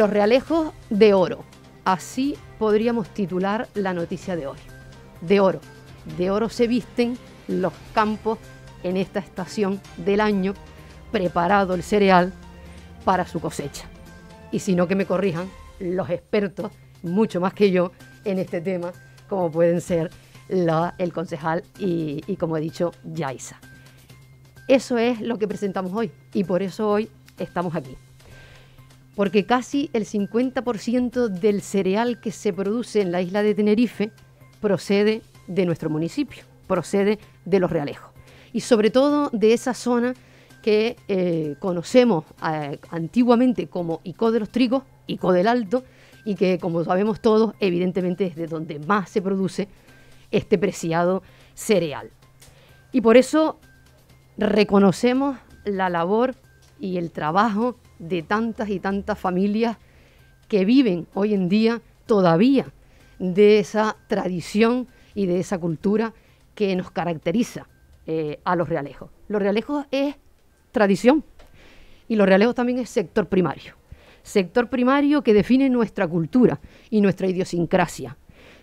Los realejos de oro. Así podríamos titular la noticia de hoy. De oro. De oro se visten los campos en esta estación del año, preparado el cereal para su cosecha. Y si no, que me corrijan los expertos, mucho más que yo, en este tema, como pueden ser el concejal y, y, como he dicho, Yaisa. Eso es lo que presentamos hoy y por eso hoy estamos aquí porque casi el 50% del cereal que se produce en la isla de Tenerife procede de nuestro municipio, procede de los realejos. Y sobre todo de esa zona que eh, conocemos eh, antiguamente como Ico de los Trigos, Ico del Alto, y que como sabemos todos, evidentemente es de donde más se produce este preciado cereal. Y por eso reconocemos la labor y el trabajo de tantas y tantas familias que viven hoy en día todavía de esa tradición y de esa cultura que nos caracteriza eh, a los realejos. Los realejos es tradición y los realejos también es sector primario. Sector primario que define nuestra cultura y nuestra idiosincrasia,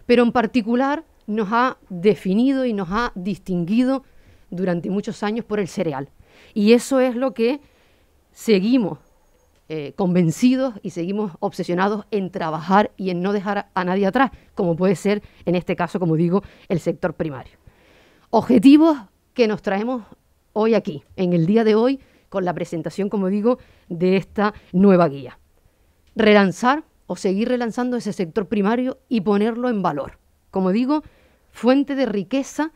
pero en particular nos ha definido y nos ha distinguido durante muchos años por el cereal. Y eso es lo que seguimos eh, convencidos y seguimos obsesionados en trabajar y en no dejar a nadie atrás, como puede ser en este caso, como digo, el sector primario. Objetivos que nos traemos hoy aquí, en el día de hoy, con la presentación, como digo, de esta nueva guía. Relanzar o seguir relanzando ese sector primario y ponerlo en valor. Como digo, fuente de riqueza,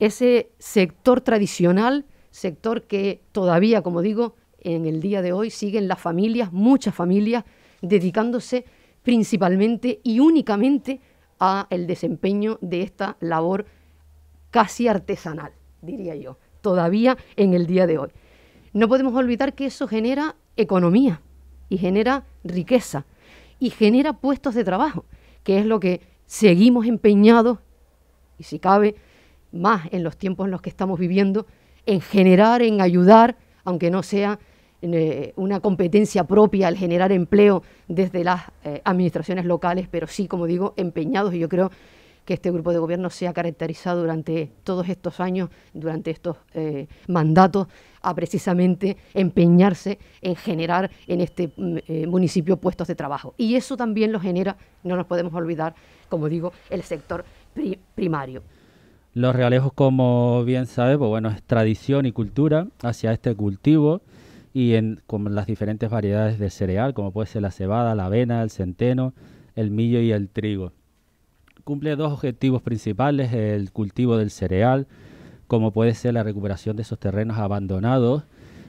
ese sector tradicional, sector que todavía, como digo, en el día de hoy siguen las familias, muchas familias, dedicándose principalmente y únicamente a el desempeño de esta labor casi artesanal, diría yo, todavía en el día de hoy. No podemos olvidar que eso genera economía y genera riqueza y genera puestos de trabajo, que es lo que seguimos empeñados, y si cabe, más en los tiempos en los que estamos viviendo, en generar, en ayudar, aunque no sea eh, una competencia propia al generar empleo desde las eh, administraciones locales, pero sí, como digo, empeñados y yo creo que este grupo de gobierno se ha caracterizado durante todos estos años, durante estos eh, mandatos, a precisamente empeñarse en generar en este mm, municipio puestos de trabajo. Y eso también lo genera, no nos podemos olvidar, como digo, el sector primario. Los realejos, como bien sabemos, pues bueno, es tradición y cultura hacia este cultivo y en, con las diferentes variedades de cereal, como puede ser la cebada, la avena, el centeno, el millo y el trigo. Cumple dos objetivos principales, el cultivo del cereal, como puede ser la recuperación de esos terrenos abandonados,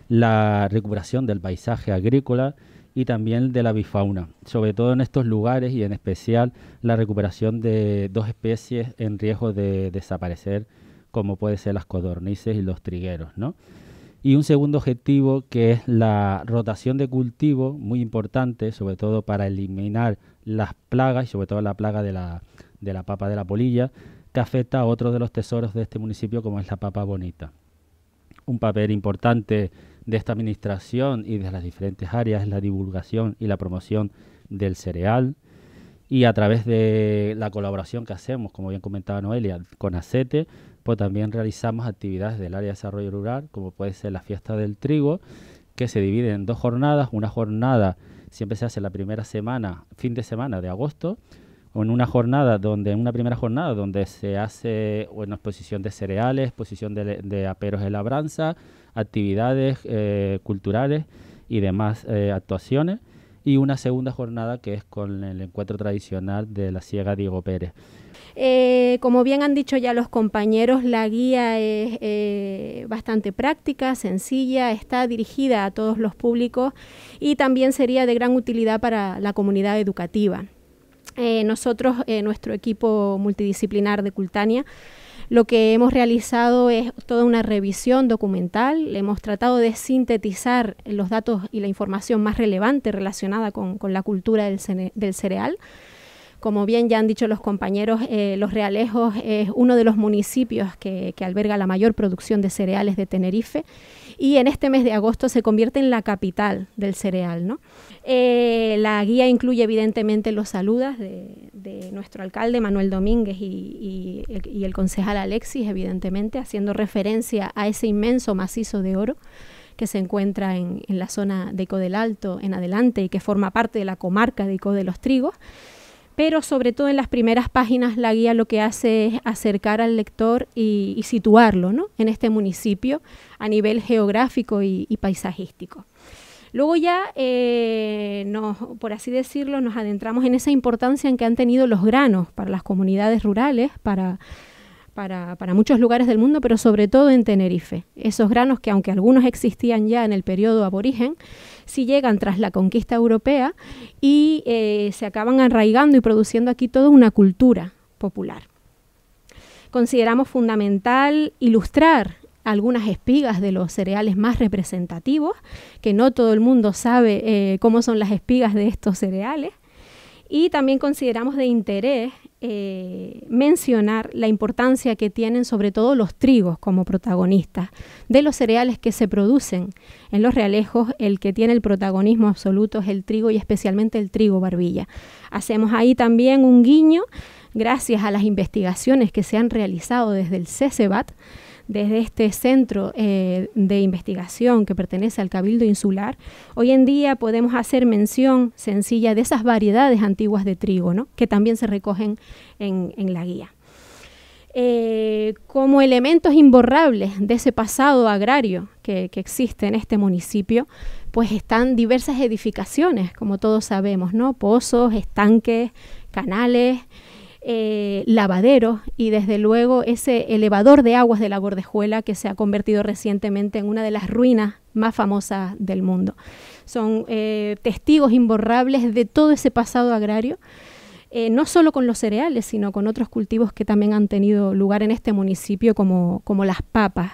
la recuperación del paisaje agrícola, y también de la bifauna, sobre todo en estos lugares y en especial la recuperación de dos especies en riesgo de desaparecer, como puede ser las codornices y los trigueros, Y un segundo objetivo que es la rotación de cultivo, muy importante, sobre todo para eliminar las plagas y sobre todo la plaga de la, de la papa de la polilla, que afecta a otro de los tesoros de este municipio como es la papa bonita. Un papel importante de esta administración y de las diferentes áreas es la divulgación y la promoción del cereal y a través de la colaboración que hacemos, como bien comentaba Noelia, con ACETE, pues también realizamos actividades del área de desarrollo rural, como puede ser la fiesta del trigo, que se divide en dos jornadas, una jornada siempre se hace la primera semana, fin de semana de agosto, en una jornada donde, en una primera jornada donde se hace una exposición de cereales, exposición de, aperos de labranza, actividades eh, culturales y demás eh, actuaciones, y una segunda jornada que es con el encuentro tradicional de la ciega Diego Pérez. Eh, como bien han dicho ya los compañeros, la guía es bastante práctica, sencilla, está dirigida a todos los públicos y también sería de gran utilidad para la comunidad educativa. Eh, nosotros, eh, nuestro equipo multidisciplinar de Cultania, lo que hemos realizado es toda una revisión documental, hemos tratado de sintetizar los datos y la información más relevante relacionada con, la cultura del cereal. Como bien ya han dicho los compañeros, eh, Los Realejos es uno de los municipios que, alberga la mayor producción de cereales de Tenerife y en este mes de agosto se convierte en la capital del cereal. ¿no? Eh, la guía incluye evidentemente los saludas de, nuestro alcalde Manuel Domínguez y, el concejal Alexis, evidentemente, haciendo referencia a ese inmenso macizo de oro que se encuentra en, en la zona de Ico del Alto en adelante y que forma parte de la comarca de Ico de los Trigos pero sobre todo en las primeras páginas la guía lo que hace es acercar al lector y, situarlo en este municipio a nivel geográfico y, paisajístico. Luego ya, eh, por así decirlo, nos adentramos en esa importancia en que han tenido los granos para las comunidades rurales, para para, muchos lugares del mundo, pero sobre todo en Tenerife. Esos granos que aunque algunos existían ya en el periodo aborigen, sí llegan tras la conquista europea y eh, se acaban arraigando y produciendo aquí toda una cultura popular. Consideramos fundamental ilustrar algunas espigas de los cereales más representativos, que no todo el mundo sabe eh, cómo son las espigas de estos cereales. Y también consideramos de interés eh, mencionar la importancia que tienen sobre todo los trigos como protagonistas de los cereales que se producen en los realejos el que tiene el protagonismo absoluto es el trigo y especialmente el trigo barbilla hacemos ahí también un guiño gracias a las investigaciones que se han realizado desde el CCBAT desde este centro eh, de investigación que pertenece al Cabildo Insular, hoy en día podemos hacer mención sencilla de esas variedades antiguas de trigo, ¿no? que también se recogen en, la guía. Eh, como elementos imborrables de ese pasado agrario que, que, existe en este municipio, pues están diversas edificaciones, como todos sabemos, ¿no? Pozos, estanques, canales, eh, lavadero lavaderos y desde luego ese elevador de aguas de la Gordejuela que se ha convertido recientemente en una de las ruinas más famosas del mundo. Son eh, testigos imborrables de todo ese pasado agrario. Eh, no solo con los cereales, sino con otros cultivos que también han tenido lugar en este municipio, como, como las papas,